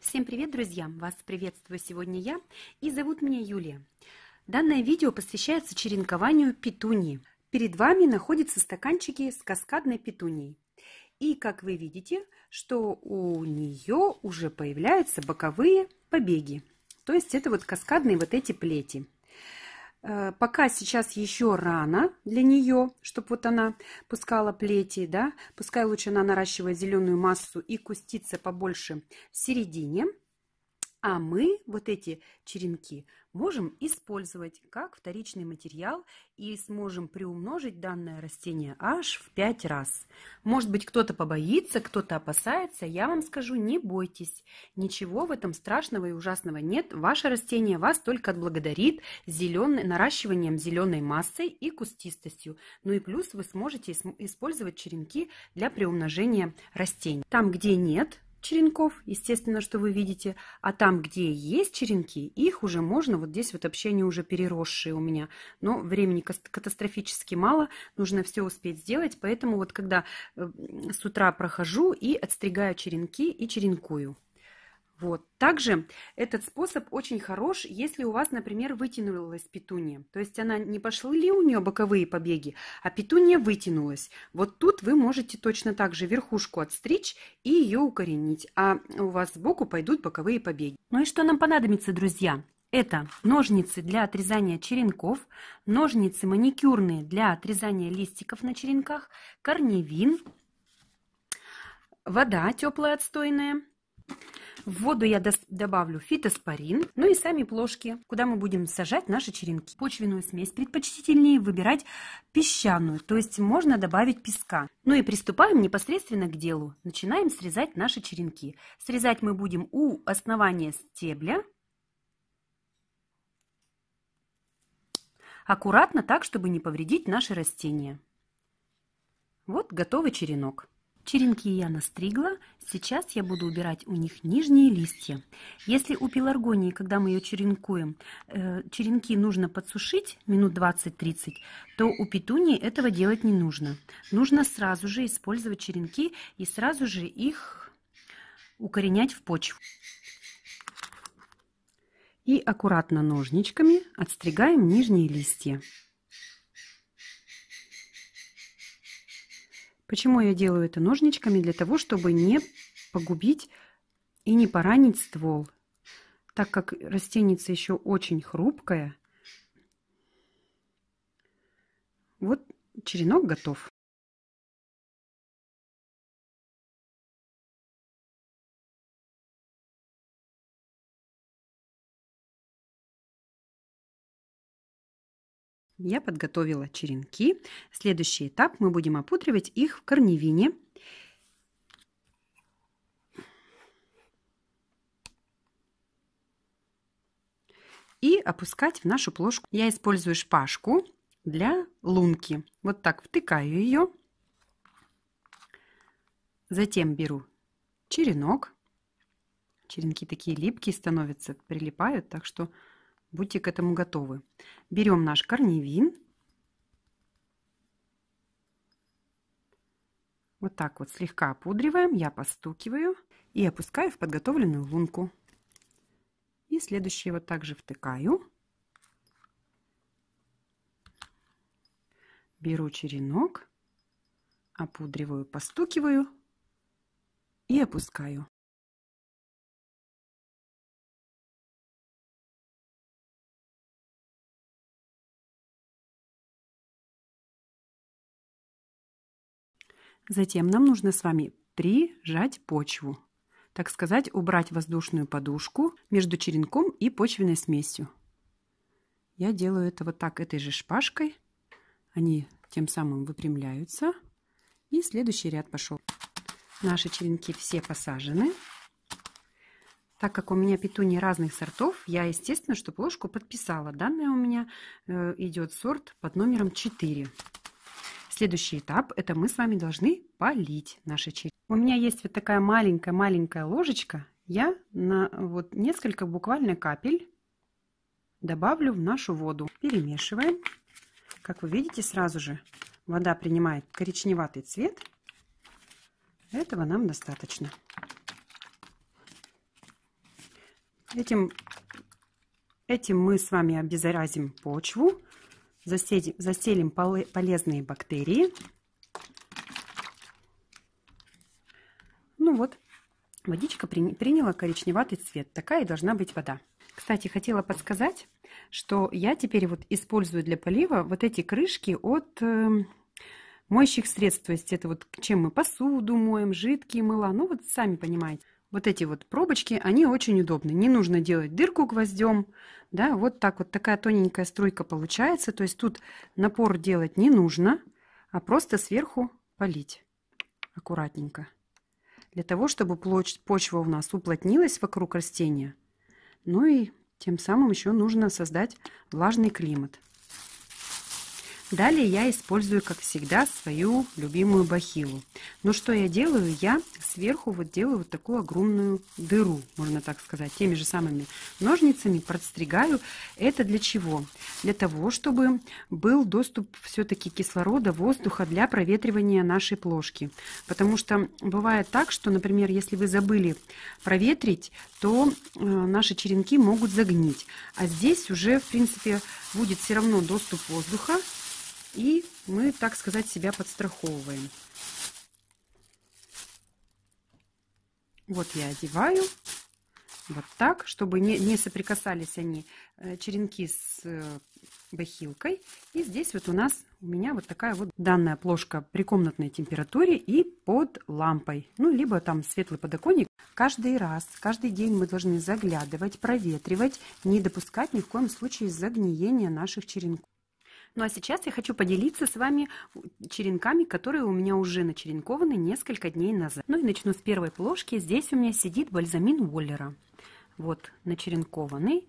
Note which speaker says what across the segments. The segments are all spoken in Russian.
Speaker 1: Всем привет, друзья! Вас приветствую сегодня я, и зовут меня Юлия. Данное видео посвящается черенкованию петунии. Перед вами находятся стаканчики с каскадной петунией. И как вы видите, что у нее уже появляются боковые побеги. То есть это вот каскадные вот эти плети. Э, пока сейчас еще рано для нее, чтобы вот она пускала плети, да, пускай лучше она наращивает зеленую массу и кустится побольше в середине. А мы вот эти черенки можем использовать как вторичный материал и сможем приумножить данное растение аж в 5 раз. Может быть, кто-то побоится, кто-то опасается. Я вам скажу, не бойтесь. Ничего в этом страшного и ужасного нет. Ваше растение вас только отблагодарит зеленый, наращиванием зеленой массы и кустистостью. Ну и плюс вы сможете использовать черенки для приумножения растений. Там, где нет черенков, естественно, что вы видите. А там, где есть черенки, их уже можно, вот здесь вот вообще они уже переросшие у меня. Но времени катастрофически мало, нужно все успеть сделать. Поэтому вот когда э, с утра прохожу и отстригаю черенки и черенкую. Вот. Также этот способ очень хорош, если у вас, например, вытянулась петуния. То есть она не пошли у нее боковые побеги, а петуния вытянулась. Вот тут вы можете точно так же верхушку отстричь и ее укоренить, а у вас сбоку пойдут боковые побеги. Ну и что нам понадобится, друзья? Это ножницы для отрезания черенков, ножницы маникюрные для отрезания листиков на черенках, корневин, вода теплая отстойная, в воду я добавлю фитоспорин, ну и сами плошки, куда мы будем сажать наши черенки. Почвенную смесь предпочтительнее выбирать песчаную, то есть можно добавить песка. Ну и приступаем непосредственно к делу. Начинаем срезать наши черенки. Срезать мы будем у основания стебля. Аккуратно так, чтобы не повредить наши растения. Вот готовый черенок. Черенки я настригла, сейчас я буду убирать у них нижние листья. Если у пеларгонии, когда мы ее черенкуем, э, черенки нужно подсушить минут 20-30, то у петунии этого делать не нужно. Нужно сразу же использовать черенки и сразу же их укоренять в почву. И аккуратно ножничками отстригаем нижние листья. Почему я делаю это ножничками? Для того, чтобы не погубить и не поранить ствол. Так как растеница еще очень хрупкая. Вот черенок готов. я подготовила черенки. Следующий этап мы будем опудривать их в корневине. И опускать в нашу плошку. Я использую шпажку для лунки. Вот так втыкаю ее. Затем беру черенок. Черенки такие липкие становятся, прилипают, так что Будьте к этому готовы. Берем наш корневин. Вот так вот слегка опудриваем, я постукиваю и опускаю в подготовленную лунку. И следующее вот также втыкаю. Беру черенок, опудриваю, постукиваю и опускаю. Затем нам нужно с вами прижать почву, так сказать, убрать воздушную подушку между черенком и почвенной смесью. Я делаю это вот так этой же шпажкой. Они тем самым выпрямляются. И следующий ряд пошел. Наши черенки все посажены. Так как у меня петуни разных сортов, я, естественно, чтобы ложку подписала. Данная у меня э, идет сорт под номером 4. Следующий этап – это мы с вами должны полить наши черри. У меня есть вот такая маленькая-маленькая ложечка. Я на вот несколько буквально капель добавлю в нашу воду. Перемешиваем. Как вы видите, сразу же вода принимает коричневатый цвет. Этого нам достаточно. Этим, этим мы с вами обеззаразим почву Заселим застелим полезные бактерии. Ну вот, водичка приняла коричневатый цвет. Такая и должна быть вода. Кстати, хотела подсказать, что я теперь вот использую для полива вот эти крышки от э, моющих средств. То есть это вот чем мы посуду моем, жидкие мыла. Ну вот сами понимаете. Вот эти вот пробочки, они очень удобны. Не нужно делать дырку гвоздем. Да, вот так вот такая тоненькая струйка получается. То есть тут напор делать не нужно, а просто сверху полить аккуратненько. Для того, чтобы почва у нас уплотнилась вокруг растения. Ну и тем самым еще нужно создать влажный климат. Далее я использую, как всегда, свою любимую бахилу. Но что я делаю? Я сверху вот делаю вот такую огромную дыру, можно так сказать, теми же самыми ножницами подстригаю. Это для чего? Для того, чтобы был доступ все-таки кислорода, воздуха для проветривания нашей плошки. Потому что бывает так, что, например, если вы забыли проветрить, то э, наши черенки могут загнить. А здесь уже, в принципе, будет все равно доступ воздуха и мы, так сказать, себя подстраховываем. Вот я одеваю вот так, чтобы не, не соприкасались они э, черенки с э, бахилкой. И здесь вот у нас, у меня вот такая вот данная плошка при комнатной температуре и под лампой. Ну, либо там светлый подоконник. Каждый раз, каждый день мы должны заглядывать, проветривать, не допускать ни в коем случае загниения наших черенков. Ну а сейчас я хочу поделиться с вами черенками, которые у меня уже начеренкованы несколько дней назад. Ну и начну с первой плошки. Здесь у меня сидит бальзамин Уоллера. Вот, начеренкованный.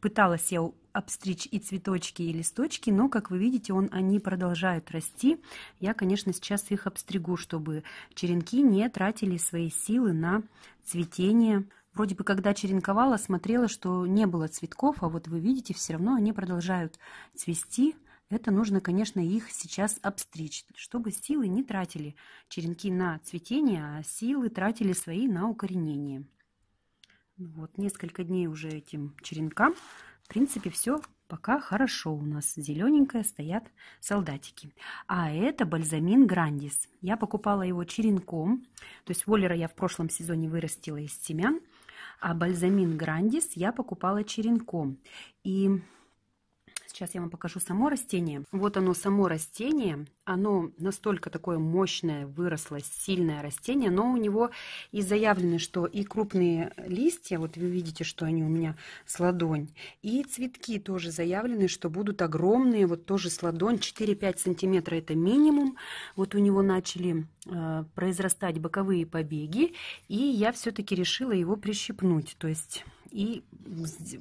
Speaker 1: Пыталась я обстричь и цветочки, и листочки, но, как вы видите, он, они продолжают расти. Я, конечно, сейчас их обстригу, чтобы черенки не тратили свои силы на цветение Вроде бы, когда черенковала, смотрела, что не было цветков, а вот вы видите, все равно они продолжают цвести. Это нужно, конечно, их сейчас обстричь, чтобы силы не тратили черенки на цветение, а силы тратили свои на укоренение. Ну вот, несколько дней уже этим черенкам. В принципе, все пока хорошо у нас. Зелененькое стоят солдатики. А это бальзамин Грандис. Я покупала его черенком. То есть воллера я в прошлом сезоне вырастила из семян. А бальзамин Грандис я покупала черенком. И Сейчас я вам покажу само растение. Вот оно, само растение. Оно настолько такое мощное, выросло, сильное растение, но у него и заявлено, что и крупные листья, вот вы видите, что они у меня с ладонь, и цветки тоже заявлены, что будут огромные, вот тоже с ладонь, 4-5 сантиметра это минимум. Вот у него начали э, произрастать боковые побеги, и я все-таки решила его прищипнуть, то есть и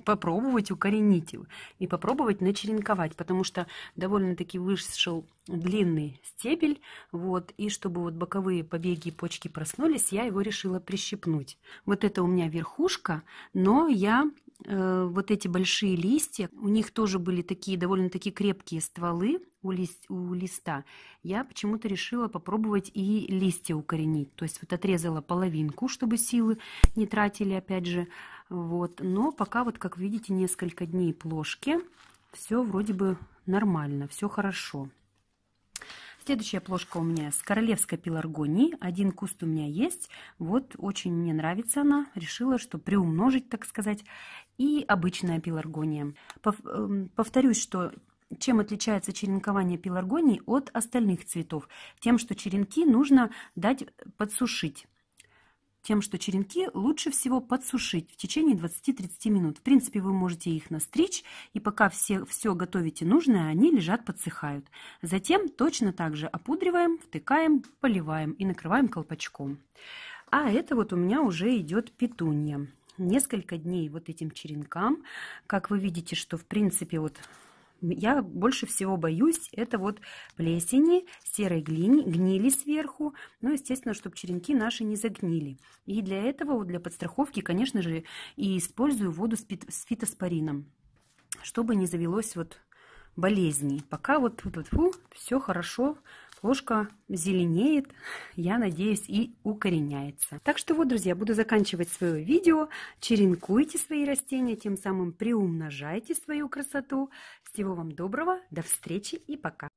Speaker 1: попробовать укоренить его, и попробовать начеренковать, потому что довольно-таки вышел длинный стебель, вот, и чтобы вот боковые побеги почки проснулись, я его решила прищипнуть. Вот это у меня верхушка, но я э, вот эти большие листья, у них тоже были такие довольно-таки крепкие стволы у, лист, у листа, я почему-то решила попробовать и листья укоренить, то есть вот отрезала половинку, чтобы силы не тратили, опять же, вот. Но пока, вот как видите, несколько дней плошки. Все вроде бы нормально, все хорошо. Следующая плошка у меня с королевской пеларгонии. Один куст у меня есть. Вот, очень мне нравится она. Решила, что приумножить, так сказать. И обычная пеларгония. Эм, повторюсь, что чем отличается черенкование пеларгонии от остальных цветов? Тем, что черенки нужно дать подсушить тем, что черенки лучше всего подсушить в течение 20-30 минут. В принципе, вы можете их настричь, и пока все, все готовите нужное, они лежат, подсыхают. Затем точно так же опудриваем, втыкаем, поливаем и накрываем колпачком. А это вот у меня уже идет петунья. Несколько дней вот этим черенкам. Как вы видите, что в принципе вот я больше всего боюсь, это вот плесени, серой глини, гнили сверху, ну, естественно, чтобы черенки наши не загнили. И для этого, для подстраховки, конечно же, и использую воду с фитоспорином, чтобы не завелось вот болезни. Пока вот тут вот, фу, все хорошо, ложка зеленеет, я надеюсь, и укореняется. Так что вот, друзья, буду заканчивать свое видео. Черенкуйте свои растения, тем самым приумножайте свою красоту. Всего вам доброго, до встречи и пока!